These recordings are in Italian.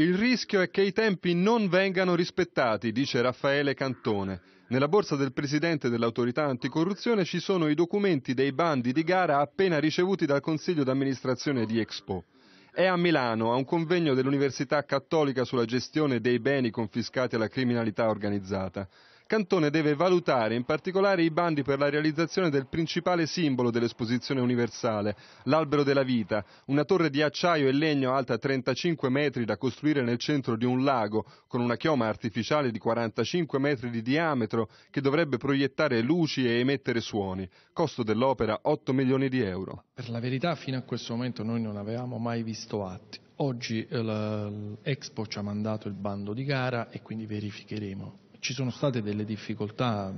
Il rischio è che i tempi non vengano rispettati, dice Raffaele Cantone. Nella borsa del presidente dell'autorità anticorruzione ci sono i documenti dei bandi di gara appena ricevuti dal consiglio d'amministrazione di Expo. È a Milano, a un convegno dell'Università Cattolica sulla gestione dei beni confiscati alla criminalità organizzata. Cantone deve valutare in particolare i bandi per la realizzazione del principale simbolo dell'esposizione universale, l'albero della vita, una torre di acciaio e legno alta 35 metri da costruire nel centro di un lago, con una chioma artificiale di 45 metri di diametro che dovrebbe proiettare luci e emettere suoni. Costo dell'opera 8 milioni di euro. Per la verità fino a questo momento noi non avevamo mai visto atti. Oggi eh, l'Expo ci ha mandato il bando di gara e quindi verificheremo ci sono state delle difficoltà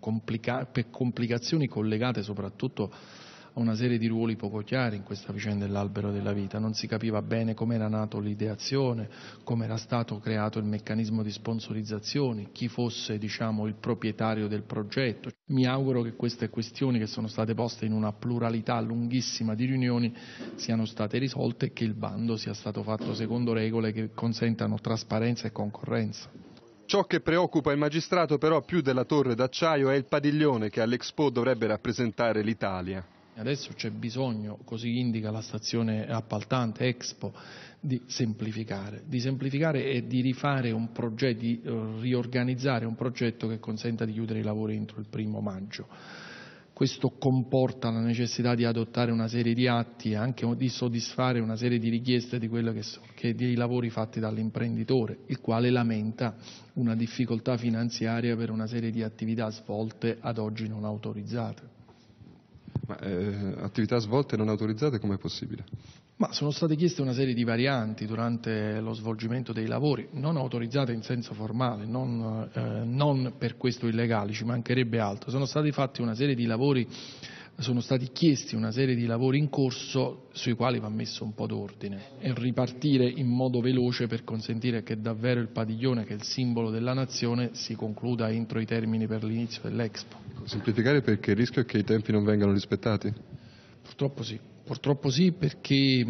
complica- per complicazioni collegate soprattutto a una serie di ruoli poco chiari in questa vicenda dell'albero della vita, non si capiva bene come era nato l'ideazione, come era stato creato il meccanismo di sponsorizzazione, chi fosse diciamo, il proprietario del progetto. Mi auguro che queste questioni che sono state poste in una pluralità lunghissima di riunioni siano state risolte e che il bando sia stato fatto secondo regole che consentano trasparenza e concorrenza. Ciò che preoccupa il magistrato però più della torre d'acciaio è il padiglione che all'Expo dovrebbe rappresentare l'Italia. Adesso c'è bisogno, così indica la stazione appaltante Expo, di semplificare, di semplificare e di rifare un progetto, di eh, riorganizzare un progetto che consenta di chiudere i lavori entro il primo maggio. Questo comporta la necessità di adottare una serie di atti e anche di soddisfare una serie di richieste di, che che dei lavori fatti dall'imprenditore, il quale lamenta una difficoltà finanziaria per una serie di attività svolte ad oggi non autorizzate. Ma eh, attività svolte non autorizzate com'è possibile? Ma sono state chieste una serie di varianti durante lo svolgimento dei lavori, non autorizzate in senso formale, non, eh, non per questo illegali, ci mancherebbe altro. Sono stati fatti una serie di lavori sono stati chiesti una serie di lavori in corso sui quali va messo un po' d'ordine e ripartire in modo veloce per consentire che davvero il padiglione, che è il simbolo della nazione, si concluda entro i termini per l'inizio dell'Expo. Semplificare perché il rischio è che i tempi non vengano rispettati? Purtroppo sì, purtroppo sì perché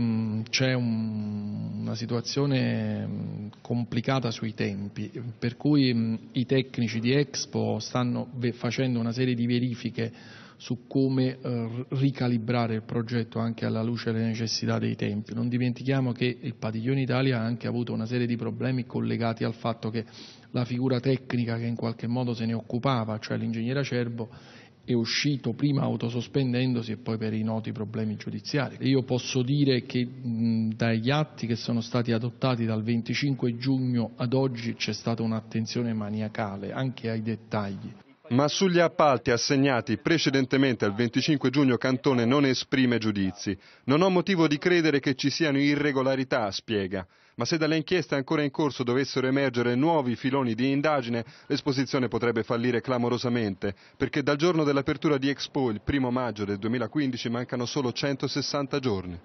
c'è un, una situazione mh, complicata sui tempi, per cui mh, i tecnici di Expo stanno facendo una serie di verifiche su come eh, ricalibrare il progetto anche alla luce delle necessità dei tempi. Non dimentichiamo che il Padiglione Italia ha anche avuto una serie di problemi collegati al fatto che la figura tecnica che in qualche modo se ne occupava, cioè l'ingegnere Acerbo, è uscito prima autosospendendosi e poi per i noti problemi giudiziari. Io posso dire che mh, dagli atti che sono stati adottati dal 25 giugno ad oggi c'è stata un'attenzione maniacale anche ai dettagli ma sugli appalti assegnati precedentemente al 25 giugno Cantone non esprime giudizi. Non ho motivo di credere che ci siano irregolarità, spiega, ma se dalle inchieste ancora in corso dovessero emergere nuovi filoni di indagine, l'esposizione potrebbe fallire clamorosamente, perché dal giorno dell'apertura di Expo il primo maggio del 2015 mancano solo 160 giorni.